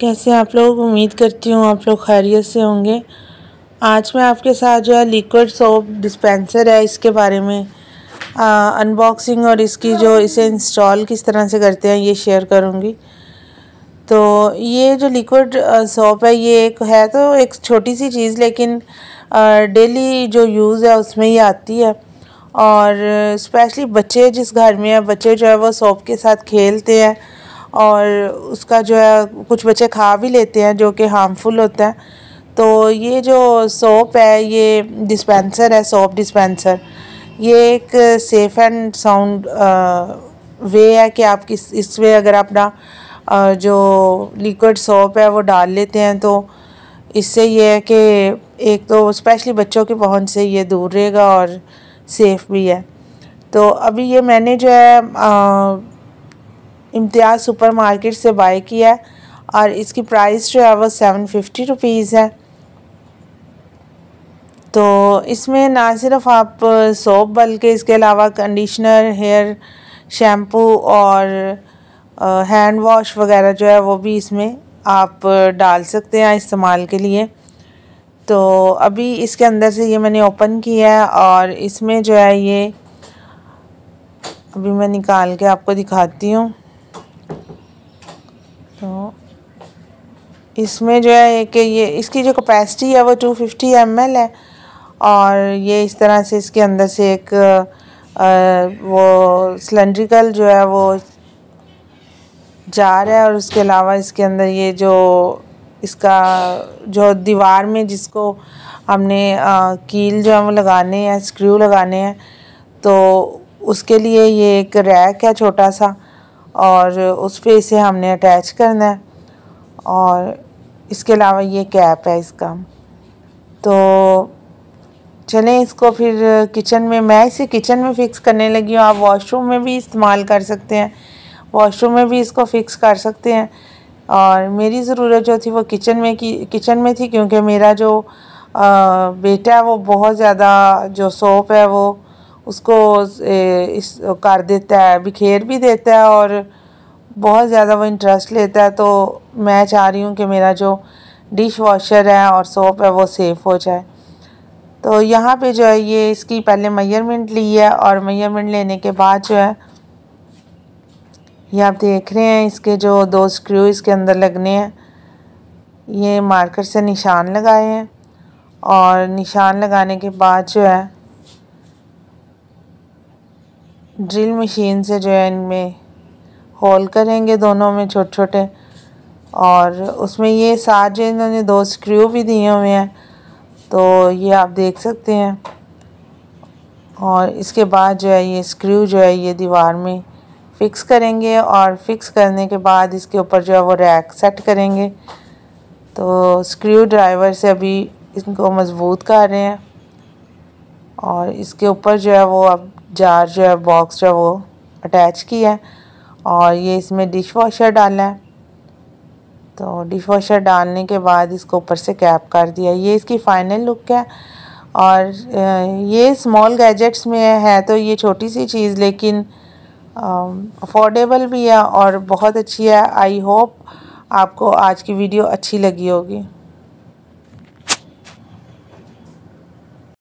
कैसे आप लोग उम्मीद करती हूँ आप लोग खैरियत से होंगे आज मैं आपके साथ जो है लिक्विड सोप डिस्पेंसर है इसके बारे में अनबॉक्सिंग और इसकी जो इसे इंस्टॉल किस तरह से करते हैं ये शेयर करूँगी तो ये जो लिक्विड सोप है ये एक है तो एक छोटी सी चीज़ लेकिन डेली जो यूज़ है उसमें ये आती है और स्पेशली बच्चे जिस घर में है बच्चे जो है वो सोप के साथ खेलते हैं और उसका जो है कुछ बच्चे खा भी लेते हैं जो कि हार्मफुल होता है तो ये जो सोप है ये डिस्पेंसर है सोप डिस्पेंसर ये एक सेफ़ एंड साउंड वे है कि आप किस इस वे अगर अपना जो लिक्विड सोप है वो डाल लेते हैं तो इससे ये है कि एक तो स्पेशली बच्चों के पहुंच से ये दूर रहेगा और सेफ़ भी है तो अभी ये मैंने जो है इम्तियाज़ सुपर मार्केट से बाई किया है और इसकी प्राइस जो है वो सेवन फिफ्टी रुपीज़ है तो इसमें ना सिर्फ आप सोप बल्कि इसके अलावा कंडीशनर हेयर शैम्पू और हैंड वॉश वगैरह जो है वो भी इसमें आप डाल सकते हैं इस्तेमाल के लिए तो अभी इसके अंदर से ये मैंने ओपन किया है और इसमें जो है ये अभी मैं निकाल के आपको दिखाती हूँ तो इसमें जो है कि ये इसकी जो कैपेसिटी है वो 250 फिफ्टी है और ये इस तरह से इसके अंदर से एक आ, वो सिलेंड्रिकल जो है वो जा रहा है और उसके अलावा इसके अंदर ये जो इसका जो दीवार में जिसको हमने कील जो हम लगाने हैं स्क्रू लगाने हैं तो उसके लिए ये एक रैक है छोटा सा और उस पर इसे हमने अटैच करना है और इसके अलावा ये कैप है इसका तो चलें इसको फिर किचन में मैं इसे किचन में फ़िक्स करने लगी हूँ आप वॉशरूम में भी इस्तेमाल कर सकते हैं वॉशरूम में भी इसको फ़िक्स कर सकते हैं और मेरी ज़रूरत जो थी वो किचन में की किचन में थी क्योंकि मेरा जो आ, बेटा है वो बहुत ज़्यादा जो सोप है वो उसको इस कर देता है बिखेर भी देता है और बहुत ज़्यादा वो इंटरेस्ट लेता है तो मैं चाह रही हूँ कि मेरा जो डिश वॉशर है और सोप है वो सेफ़ हो जाए तो यहाँ पे जो है ये इसकी पहले मेजरमेंट ली है और मेजरमेंट लेने के बाद जो है ये आप देख रहे हैं इसके जो दो स्क्रू इसके अंदर लगने हैं ये मार्कर से निशान लगाए हैं और निशान लगाने के बाद जो है ड्रिल मशीन से जो है इनमें होल करेंगे दोनों में छोटे छोटे और उसमें ये साथ जो इन्होंने दो स्क्रू भी दिए हुए हैं तो ये आप देख सकते हैं और इसके बाद जो है ये स्क्रू जो है ये दीवार में फिक्स करेंगे और फिक्स करने के बाद इसके ऊपर जो है वो रैक सेट करेंगे तो स्क्रू ड्राइवर से अभी इनको मजबूत कर रहे हैं और इसके ऊपर जो है वो अब जार जो है बॉक्स जो है वो अटैच किया है और ये इसमें डिश वॉशर डाला है तो डिश वॉशर डालने के बाद इसको ऊपर से कैप कर दिया ये इसकी फ़ाइनल लुक है और ये स्मॉल गैजेट्स में है तो ये छोटी सी चीज़ लेकिन अफोर्डेबल um, भी है और बहुत अच्छी है आई होप आपको आज की वीडियो अच्छी लगी होगी